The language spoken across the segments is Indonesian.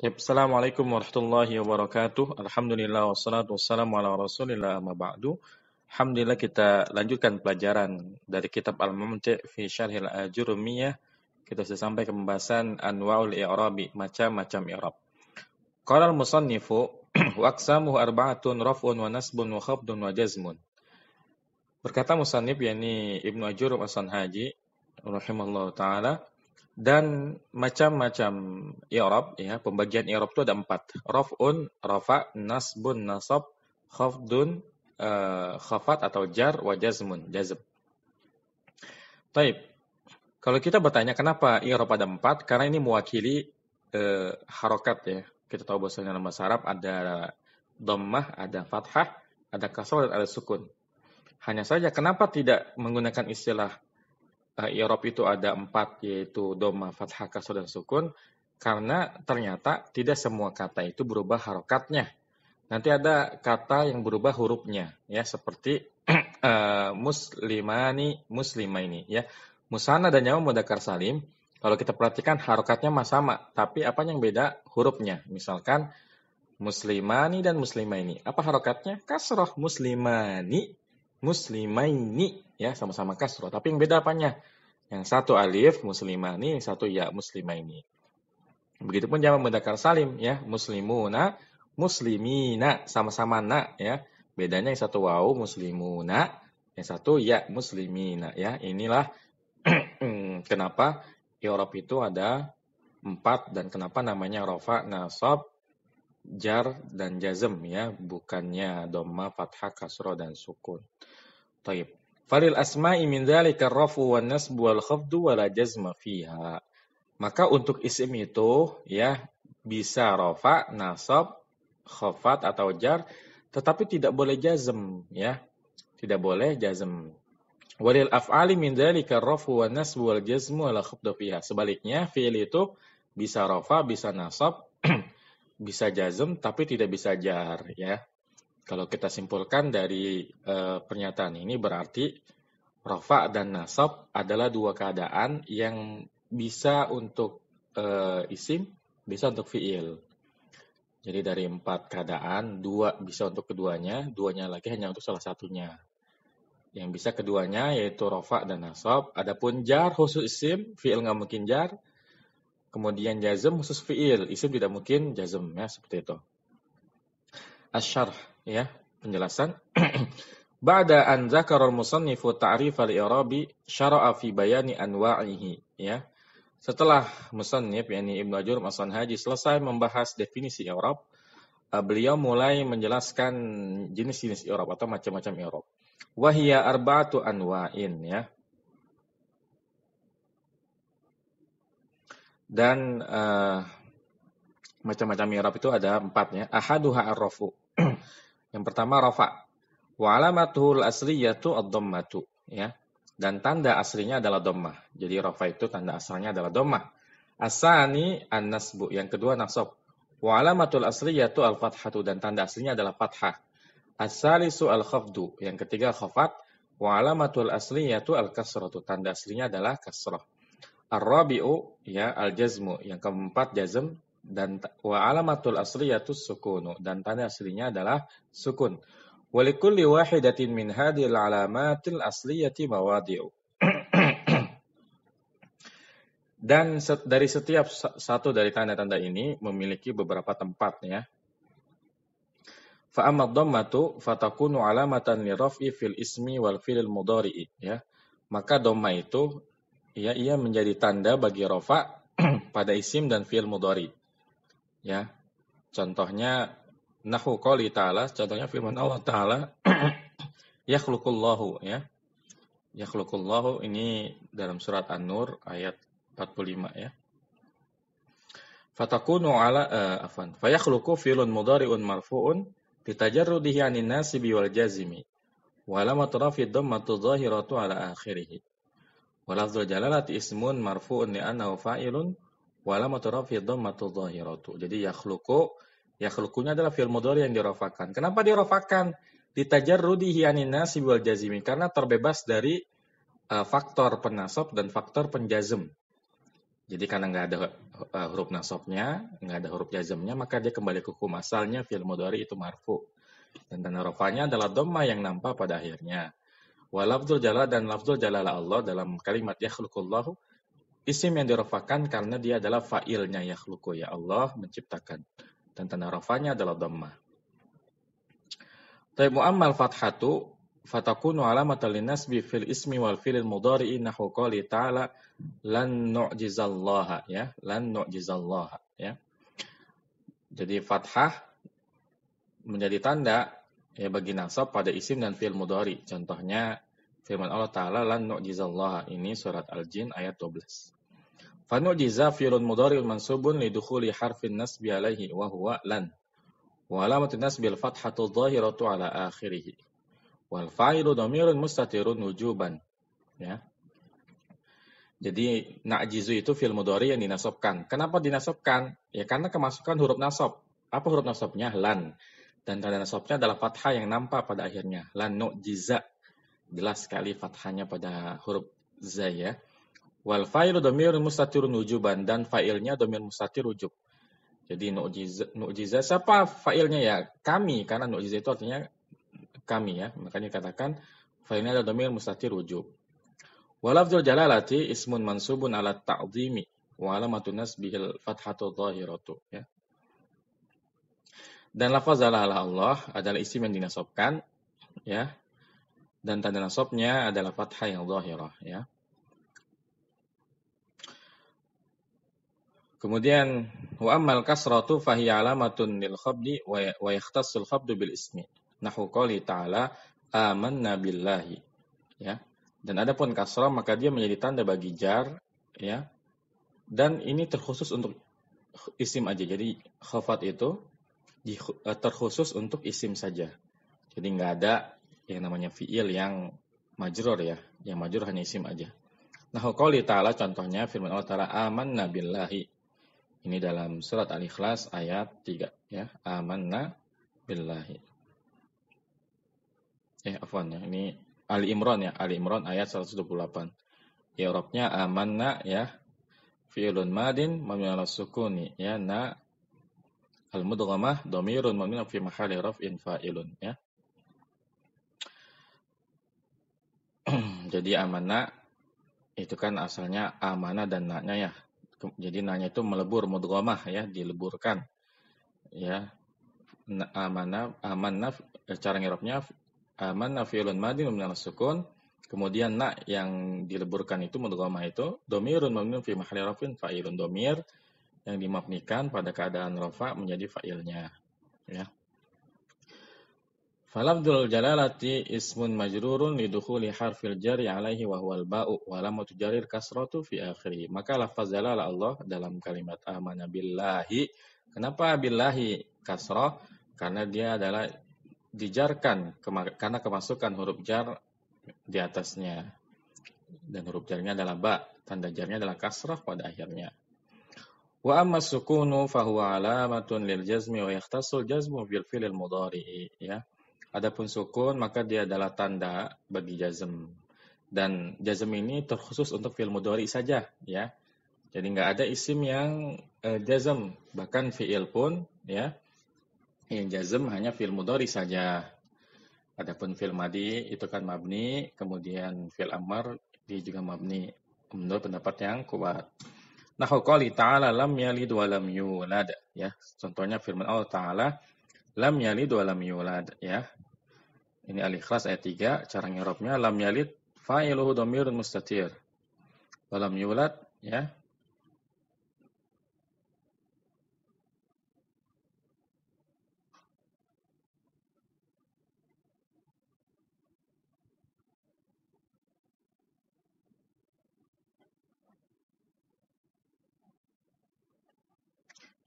Assalamualaikum warahmatullahi wabarakatuh. Alhamdulillah wassalatu wassalamu ala rasulillah amma ba'du. Alhamdulillah kita lanjutkan pelajaran dari kitab Al-Mumti' fi Syarhil Ajurumiyah. Kita sudah sampai ke pembahasan Anwa'ul I'rabi, macam-macam i'rab. Qala al-musannifu wa arba'atun raf'un wa nasbun wa khabdun wa jazmun. Berkata musannif yakni Ibnu Ajurum As-Sanhaji rahimallahu taala dan macam-macam i'rab ya pembagian i'rab itu ada empat raf'un rafa nasbun nasab khafdun uh, khafat atau jar wa jazmun jazm Taib. Kalau kita bertanya kenapa i'rab ada empat, karena ini mewakili uh, harokat ya. Kita tahu bahwasanya dalam bahasa Arab ada dhammah, ada fathah, ada kasrah dan ada sukun. Hanya saja kenapa tidak menggunakan istilah Eh, irob itu ada empat yaitu doma, fathah, kasur, dan sukun karena ternyata tidak semua kata itu berubah harokatnya. Nanti ada kata yang berubah hurufnya ya seperti uh, muslimani, muslima ini ya. Musana dan nyawa mudakar salim kalau kita perhatikan harokatnya masih sama, tapi apa yang beda hurufnya? Misalkan muslimani dan muslima ini. Apa harokatnya? Kasroh muslimani muslimaini ya sama-sama kasroh tapi yang beda apanya yang satu alif muslimani yang satu ya muslimaini begitupun jamak mudakar salim ya muslimuna muslimina sama-sama na ya bedanya yang satu wau muslimuna yang satu ya muslimina ya inilah kenapa i'rab itu ada empat dan kenapa namanya rofa nasab jar dan jazm ya bukannya doma fathah kasro dan sukun Taib. Falil asma'i min dzalika rafu wan nasbu wal khafdu wala jazma fiha. Maka untuk isim itu ya bisa rofa, nasab, khafat atau jar, tetapi tidak boleh jazm ya. Tidak boleh jazm. Walil af'ali min dzalika rafu wan nasbu wal jazmu wal khafdu fiha. Sebaliknya fi'il itu bisa rofa, bisa nasab, bisa jazm tapi tidak bisa jar ya. Kalau kita simpulkan dari e, pernyataan ini berarti rofa dan nasab adalah dua keadaan yang bisa untuk e, isim, bisa untuk fiil. Jadi dari empat keadaan, dua bisa untuk keduanya, duanya lagi hanya untuk salah satunya. Yang bisa keduanya yaitu rofa dan nasab. Adapun jar khusus isim, fiil nggak mungkin jar. Kemudian jazm khusus fiil, isim tidak mungkin jazm ya seperti itu. Asyarah ya penjelasan Ba'da an zakara al-musannifu ta'rif al-i'rabi syara'a fi bayani anwa'ihi ya. Setelah musannif yakni Ibnu Ajur Masan Haji selesai membahas definisi i'rab, eh, beliau mulai menjelaskan jenis-jenis i'rab atau macam-macam i'rab. Wahia arba'atu anwa'in ya. Dan uh, macam-macam i'rab itu ada empat ya. Ahaduha ar-rafu. Yang pertama rafa. Wa alamatuhul asliyatu ad-dhammatu, ya. Dan tanda aslinya adalah dhammah. Jadi rafa itu tanda asalnya adalah dhammah. Asani an-nasbu. Yang kedua nasab. Wa alamatul asliyatu al-fathatu dan tanda aslinya adalah fathah. asalisu al-khafdu. Yang ketiga khafat. Wa alamatul asliyatu al-kasratu. Tanda aslinya adalah kasrah. Ar-rabi'u ya al-jazmu. Yang keempat jazm dan wa alamatul asliyatu sukunu dan tanda aslinya adalah sukun. Walikul wahidatin min hadhil alamatil asliyati mawadi'u. Dan set, dari setiap satu dari tanda-tanda ini memiliki beberapa tempat ya. Fa amad dhammatu fatakunu alamatan li raf'i fil ismi wal fi'il mudhari'i ya. Maka dhamma itu ya ia menjadi tanda bagi rafa pada isim dan fi'il mudhari. Ya. Contohnya nahu qali ta'ala, contohnya firman Allah taala yakhluqullahu ya. Yakhluqullahu ini dalam surat An-Nur ayat 45 ya. Fatakunu ala uh, eh, afan. Fayakhluqu fi'lun mudhari'un marfu'un litajarrudihi 'anil nasibi biwal jazimi. Wa alamat rafi dhammatu zahiratu ala akhirih. Wa jalalati ismun marfu'un li'annahu fa'ilun wala alamatu rafi dhammatu Jadi yakhluqu yakhluqunya adalah fi'il mudhari yang dirafakan. Kenapa dirafakan? Ditajarrudi hiyanin nasi wal jazimi karena terbebas dari uh, faktor penasab dan faktor penjazm. Jadi karena nggak ada eh, huruf nasabnya, nggak ada huruf jazmnya, maka dia kembali ke hukum asalnya fi'il mudhari itu marfu. Dan tanda rofanya adalah doma yang nampak pada akhirnya. Walafdul jala jalal dan lafzul jalala Allah dalam kalimat yakhluqullahu Isim yang dirofakan karena dia adalah fa'ilnya yakhluqu ya Allah menciptakan. Dan tanda rofanya adalah dhamma. Tapi mu'ammal fathatu fatakunu alamatal linasbi fil ismi wal filil mudari'i nahu qali ta'ala lan nu'jizallaha ya lan nu'jizallaha ya. Jadi fathah menjadi tanda ya bagi nasab pada isim dan fi'il mudhari. Contohnya firman Allah Ta'ala lan nu'jizallaha. Ini surat Al-Jin ayat 12. Fanu'jiza fi'lun mudhari'un mansubun lidukhuli harfin nasbi alaihi wa huwa lan. Wa alamatun nasbi al-fathatu zahiratu ala akhirih. Wal fa'ilu domirun mustatirun wujuban. Ya. Jadi na'jizu itu fi'l Mudari yang dinasobkan. Kenapa dinasobkan? Ya karena kemasukan huruf nasob. Apa huruf nasobnya? Lan. Dan tanda nasobnya adalah fathah yang nampak pada akhirnya. Lan nu'jiza jelas sekali fathahnya pada huruf zai ya. Wal fa'ilu domir mustatir nujuban dan fa'ilnya domir mustatir wujub. Jadi nu'jiza, nu'jiza siapa fa'ilnya ya? Kami karena nu'jiza itu artinya kami ya. Makanya dikatakan fa'ilnya adalah domir mustatir wujub. Walafzul jalalati ismun mansubun ala ta'zimi wa alamatun nasbihil fathatu zahiratu ya. Dan lafaz Allah adalah isim yang dinasobkan ya dan tanda nasabnya adalah fathah yang zahirah ya. Kemudian wa ammal kasratu fahiya alamatun lil khabdi wa al ya, khabdu bil ismi. Nahu qali ta'ala amanna billahi. Ya. Dan adapun kasrah maka dia menjadi tanda bagi jar ya. Dan ini terkhusus untuk isim aja. Jadi khafat itu terkhusus untuk isim saja. Jadi nggak ada yang namanya fiil yang majrur ya, yang majrur hanya isim aja. Nah, qali ta'ala contohnya firman Allah Ta'ala amanna billahi. Ini dalam surat Al-Ikhlas ayat 3 ya, amanna billahi. Eh, afwan ya, ini Ali Imran ya, Ali Imran ayat 128. Ya, Rabbnya amanna ya, fi'lun madin mabni ala sukuni ya na al mudghamah dhamirun mabni fi mahalli raf'in fa'ilun ya Jadi amanah itu kan asalnya amanah dan naknya ya. Jadi naknya itu melebur mudghamah ya, dileburkan. Ya. amanah, amanah, eh, cara ngiropnya amanah fi'lun madin mabni sukun. Kemudian nak yang dileburkan itu mudghamah itu domirun mabniun fi mahalli rafin fa'ilun domir yang dimabnikan pada keadaan rofa menjadi fa'ilnya. Ya. Falamdul jalalati ismun majrurun lidukhuli harfil jari alaihi wa huwal ba'u wa lamatu jarir kasratu fi akhiri. Maka lafaz jalala Allah dalam kalimat amana billahi. Kenapa billahi kasrah? Karena dia adalah dijarkan karena kemasukan huruf jar di atasnya. Dan huruf jarnya adalah ba, tanda jarnya adalah kasrah pada akhirnya. Wa amma sukunu fahuwa alamatun lil jazmi wa yahtasul jazmu bil fi'lil mudhari'i ya. Adapun sukun maka dia adalah tanda bagi jazm dan jazm ini terkhusus untuk fi'il mudhari saja ya. Jadi nggak ada isim yang uh, jazm bahkan fi'il pun ya. Yang jazm hanya fi'il mudhari saja. Adapun fi'il madi itu kan mabni, kemudian fi'il amr dia juga mabni menurut pendapat yang kuat. Nah, qali ta'ala lam yalid wa lam yulad ya. Contohnya firman Allah taala lam yalid wa lam yulad ya. Ini al-ikhlas ayat 3, cara ngiropnya lam yalid fa'iluhu domirun mustatir. Wa lam yulad ya.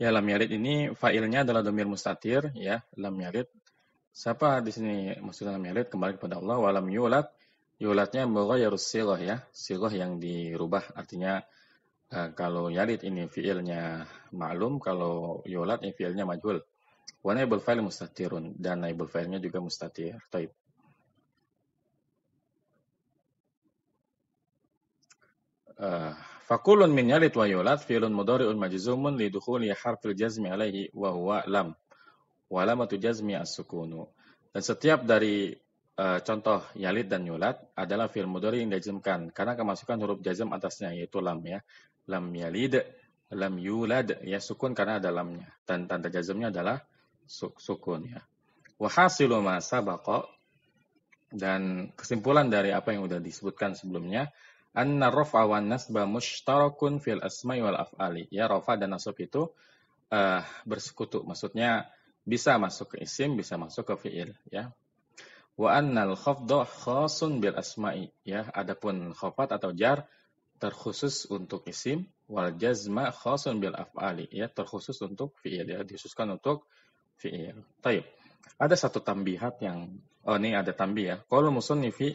Ya, lam yarid ini failnya adalah domir mustatir, ya, lam yarid. Siapa di sini maksudnya lam yarid? Kembali kepada Allah, walam yulat. Yulatnya ya siloh, ya. siloh yang dirubah, artinya eh, kalau yarid ini fiilnya maklum kalau yulat ini fiilnya majhul. Wa naibul fa'il mustatirun, dan naibul fa'ilnya juga mustatir. Taib. Uh, Fakulun min yalit wa yulat fi'lun mudari'un majzumun li dukhuli harfil jazmi alaihi wa huwa lam. Wa lamatu jazmi as-sukunu. Dan setiap dari uh, contoh yalit dan yulat adalah fi'il mudari yang dijazmkan karena kemasukan huruf jazm atasnya yaitu lam ya. Lam yalid, lam yulad ya sukun karena ada lamnya dan tanda jazmnya adalah su sukun ya. Wa hasilu ma sabaqa dan kesimpulan dari apa yang sudah disebutkan sebelumnya anna rafa wan nasba mushtarakun fil asma'i wal af'ali. Ya, rafa dan nasab itu uh, bersekutu. Maksudnya bisa masuk ke isim, bisa masuk ke fi'il, ya. Wa annal khafdha khasun bil asma'i, ya. Adapun khafat atau jar terkhusus untuk isim, wal jazma khasun bil af'ali, ya, terkhusus untuk fi'il, ya, dikhususkan untuk fi'il. Baik. Ada satu tambihat yang oh ini ada tambih ya. Kalau musannifi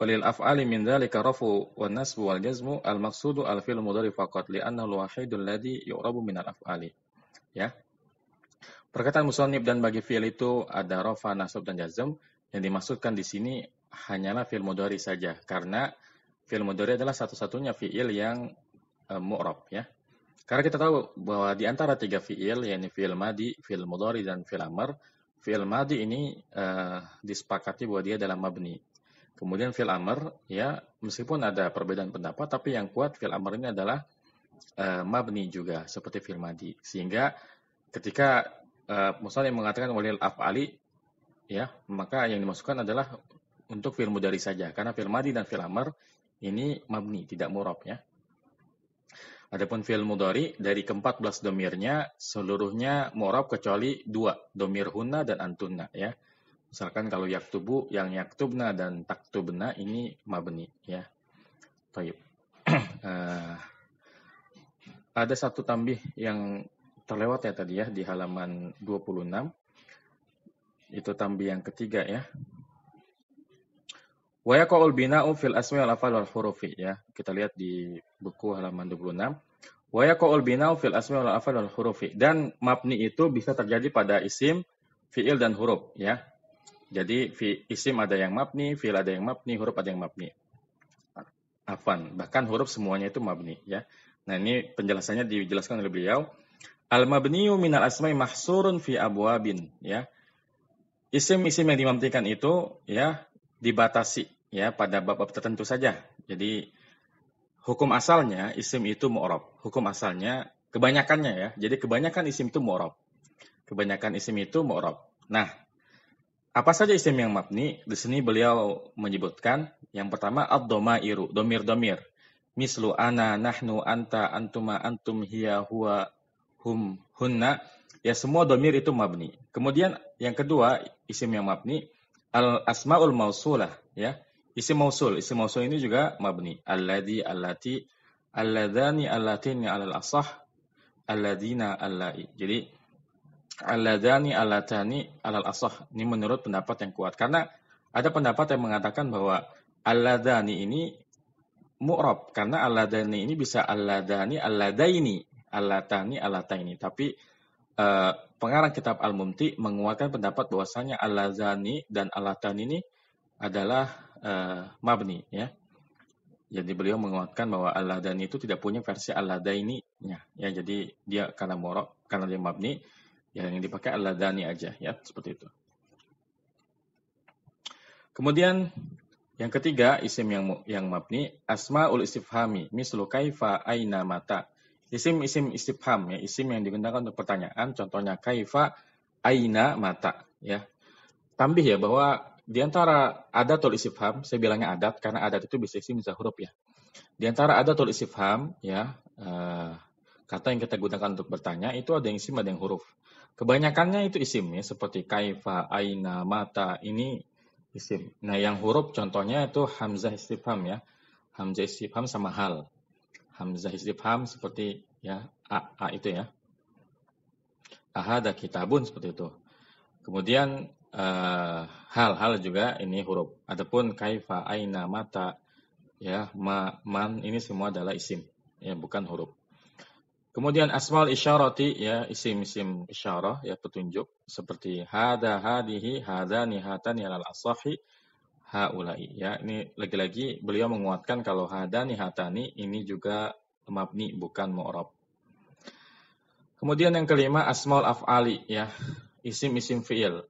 Walil af'ali min dhalika rafu wa nasbu wal jazmu al maqsudu al fi'l mudhari faqat li'anna al wahidul alladhi yu'rabu min al af'ali. Ya. Perkataan musonib dan bagi fi'il itu ada rafa, nasab dan jazm. Yang dimaksudkan di sini hanyalah fi'il mudhari saja karena fi'il mudhari adalah satu-satunya fi'il yang e, mu'rab ya. Karena kita tahu bahwa di antara tiga fi'il yakni fi'il madi, fi'il mudhari dan fi'il amr, fi'il madi ini e, disepakati bahwa dia dalam mabni Kemudian fil amr ya meskipun ada perbedaan pendapat tapi yang kuat fil amr ini adalah e, mabni juga seperti fil madi. Sehingga ketika e, eh, musal yang mengatakan walil af'ali ya maka yang dimasukkan adalah untuk fil mudari saja karena fil madi dan fil amr ini mabni tidak murab ya. Adapun fil mudari dari ke-14 domirnya seluruhnya murab kecuali dua domir hunna dan antunna ya Misalkan kalau yak yaktubu, yang yak tubna dan tak tubna ini mabni ya. Taib. uh, ada satu tambih yang terlewat ya tadi ya di halaman 26. Itu tambih yang ketiga ya. Waya yaqul bina'u fil asmi wal afal wal hurufi ya. Kita lihat di buku halaman 26. Waya yaqul bina'u fil asmi wal afal wal hurufi dan mabni itu bisa terjadi pada isim, fiil dan huruf ya. Jadi fi, isim ada yang mabni, fi'il ada yang mabni, huruf ada yang mabni. Afan, bahkan huruf semuanya itu mabni ya. Nah, ini penjelasannya dijelaskan oleh beliau. Al mabniu minal asma'i mahsurun fi abwabin ya. Isim-isim yang dimamtikan itu ya dibatasi ya pada bab-bab tertentu saja. Jadi hukum asalnya isim itu mu'rab. Hukum asalnya kebanyakannya ya. Jadi kebanyakan isim itu mu'rab. Kebanyakan isim itu mu'rab. Nah, apa saja isim yang mabni? Di sini beliau menyebutkan yang pertama ad iru, domir-domir. Mislu ana, nahnu, anta, antuma, antum, hiya, huwa, hum, hunna. Ya semua domir itu mabni. Kemudian yang kedua isim yang mabni al-asmaul mausulah ya. Isim mausul, isim mausul ini juga mabni. Alladhi, allati, alladhani, allatini, alal asah, alladina, allai. Jadi aladani alatani alal asah. Ini menurut pendapat yang kuat. Karena ada pendapat yang mengatakan bahwa aladani ini mu'rab. Karena aladani ini bisa aladani aladaini. Alatani alataini. Tapi eh, pengarang kitab Al-Mumti menguatkan pendapat bahwasanya aladani dan alatani ini adalah eh, mabni. ya. Jadi beliau menguatkan bahwa aladani itu tidak punya versi al Ya, jadi dia karena mu'rab, karena dia mabni, Ya, yang dipakai adalah dani aja ya, seperti itu. Kemudian yang ketiga isim yang yang mabni asmaul istifhami mislu kaifa aina mata. Isim isim istifham ya, isim yang digunakan untuk pertanyaan contohnya kaifa aina mata ya. Tambih ya bahwa di antara adatul istifham, saya bilangnya adat karena adat itu bisa isim bisa huruf ya. Di antara adatul istifham ya, uh, kata yang kita gunakan untuk bertanya itu ada yang isim ada yang huruf. Kebanyakannya itu isim ya, seperti kaifa, aina, mata, ini isim. Nah, yang huruf contohnya itu hamzah istifham ya. Hamzah istifham sama hal. Hamzah istifham seperti ya a, a itu ya. aha Ahada kitabun seperti itu. Kemudian eh, hal-hal uh, juga ini huruf. Adapun kaifa, aina, mata, ya, ma, man ini semua adalah isim, ya bukan huruf. Kemudian asmal isyarati ya isim-isim isyarah ya petunjuk seperti hada hadihi hada nihatan ya alal asahi haulai ya ini lagi-lagi beliau menguatkan kalau hada nihatani ini juga mabni bukan mu'rab. Kemudian yang kelima asmal af'ali ya isim-isim fi'il.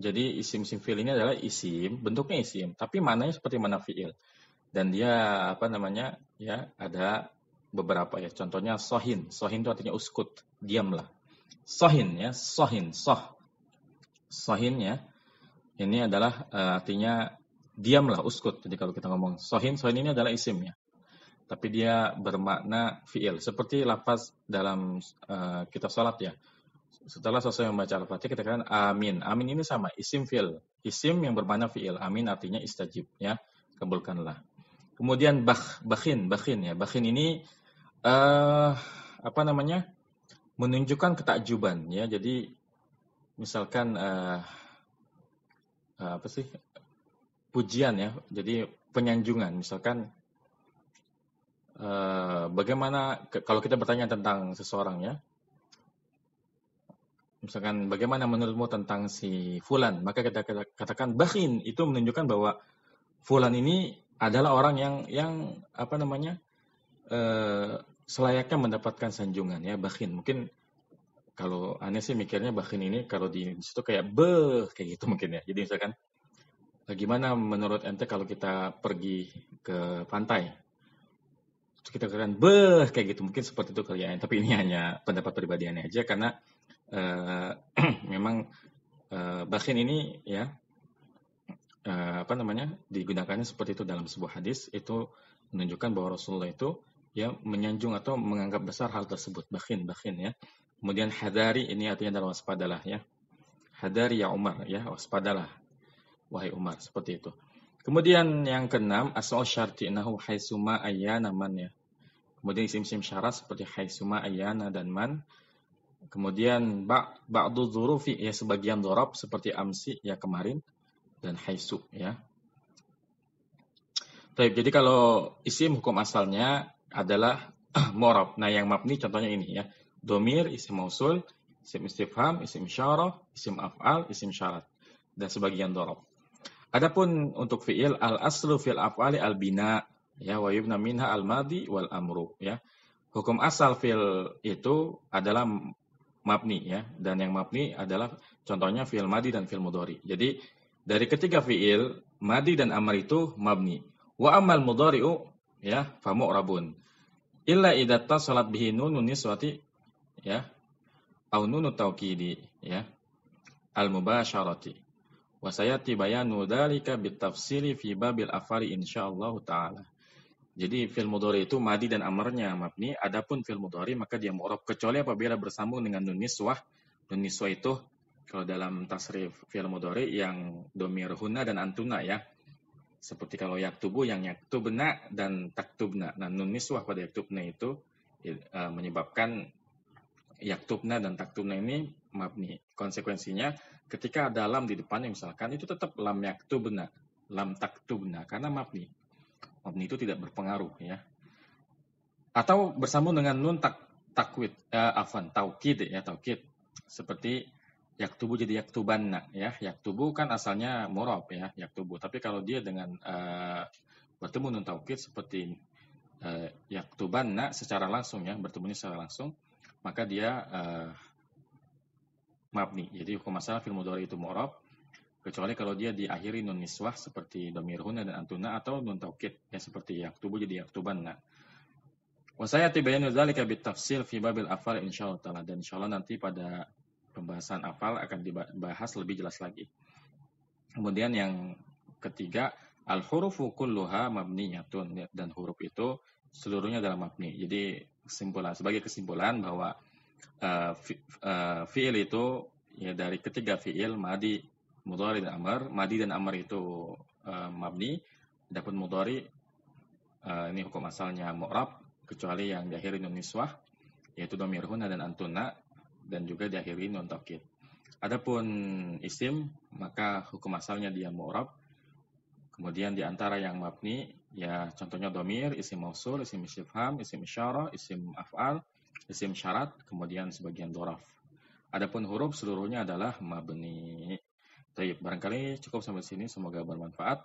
Jadi isim-isim fi'il ini adalah isim, bentuknya isim, tapi mananya seperti mana fi'il. Dan dia apa namanya? ya ada beberapa ya. Contohnya sohin. Sohin itu artinya uskut. Diamlah. Sohin ya. Sohin. Soh. Sohin ya. Ini adalah uh, artinya diamlah uskut. Jadi kalau kita ngomong sohin, sohin ini adalah isim ya. Tapi dia bermakna fiil. Seperti lafaz dalam uh, kitab salat ya. Setelah selesai membaca Al-Fatihah kita katakan amin. Amin ini sama isim fiil. Isim yang bermakna fiil. Amin artinya istajib ya. Kabulkanlah. Kemudian bah, bahin bahin ya. bahin ini uh, apa namanya menunjukkan ketakjuban ya. Jadi misalkan uh, apa sih pujian ya. Jadi penyanjungan misalkan uh, bagaimana ke, kalau kita bertanya tentang seseorang ya. Misalkan bagaimana menurutmu tentang si Fulan, maka kita katakan bahin itu menunjukkan bahwa Fulan ini adalah orang yang yang apa namanya selayaknya mendapatkan sanjungan ya bakhin. Mungkin kalau aneh sih mikirnya bakhin ini kalau di situ kayak be kayak gitu mungkin ya. Jadi misalkan bagaimana eh, menurut ente kalau kita pergi ke pantai? Terus kita keren be kayak gitu mungkin seperti itu kali ya. Tapi ini hanya pendapat pribadi aneh aja karena uh, memang uh, bakhin ini ya uh, apa namanya digunakannya seperti itu dalam sebuah hadis itu menunjukkan bahwa Rasulullah itu ya menyanjung atau menganggap besar hal tersebut bakhin bakhin ya kemudian hadari ini artinya adalah waspadalah ya hadari ya Umar ya waspadalah wahai Umar seperti itu kemudian yang keenam asal syarti nahu suma ayana man ya kemudian isim-isim syarat seperti suma ayana dan man kemudian ba ba'du zurufi ya sebagian dorab seperti amsi ya kemarin dan haisu ya Taib, jadi kalau isim hukum asalnya adalah morob. Nah, yang mabni contohnya ini ya. Domir, isim mausul, isim istifham, isim syarah, isim af'al, isim syarat. Dan sebagian dorob. Adapun untuk fi'il, al-aslu fil af'ali al-bina. Ya, wa yubna minha al-madi wal amru. Ya. Hukum asal fil itu adalah mabni ya. Dan yang mabni adalah contohnya fi'il madi dan fi'il mudori. Jadi dari ketiga fi'il, madi dan amr itu mabni. Wa amal mudoriu ya famu rabun illa idatta salat bihi nunun niswati ya au nunu taukidi ya al mubasharati wa sayati bayanu dzalika bitafsili fi babil afari insyaallah taala jadi fil mudhari itu madi dan amarnya mabni adapun fil mudhari maka dia mu'rab kecuali apabila bersambung dengan nun niswah nun niswah itu kalau dalam tasrif fil mudhari yang domir huna dan antuna ya seperti kalau yaktubu yang yaktubna dan taktubna. Nah, nun niswah pada yaktubna itu uh, menyebabkan yaktubna dan taktubna ini mabni. Konsekuensinya ketika ada lam di depannya misalkan itu tetap lam yaktubna, lam taktubna karena mabni. Mabni itu tidak berpengaruh ya. Atau bersambung dengan nun tak takwid eh, afan taukid ya taukid seperti yak tubuh jadi yak tubanna ya yak tubuh kan asalnya morop ya yak tubuh tapi kalau dia dengan uh, bertemu nun taukid seperti uh, eh, tubanna secara langsung ya bertemunya secara langsung maka dia uh, eh, nih jadi hukum masalah film itu morop kecuali kalau dia diakhiri nun niswah seperti domirhuna dan antuna atau nun taukid ya seperti yak tubuh jadi yak Wa saya tibayanu dzalika bitafsil fi babil afal insyaallah allah dan insyaallah nanti pada pembahasan apal akan dibahas lebih jelas lagi. Kemudian yang ketiga, al-hurufu kulluha mabniyatun dan huruf itu seluruhnya dalam mabni. Jadi kesimpulan sebagai kesimpulan bahwa uh, fi, uh, fiil itu ya dari ketiga fiil madi, mudhari dan amr. Madi dan amr itu uh, mabni, dapat mudhari uh, ini hukum asalnya mu'rab kecuali yang diakhiri nun niswah yaitu domirhuna dan antuna dan juga diakhiri non taukid. Adapun isim maka hukum asalnya dia mu'rab. Kemudian di antara yang mabni ya contohnya domir, isim mausul, isim istifham, isim isyarah, isim af'al, isim syarat, kemudian sebagian doraf. Adapun huruf seluruhnya adalah mabni. Baik, barangkali cukup sampai sini semoga bermanfaat.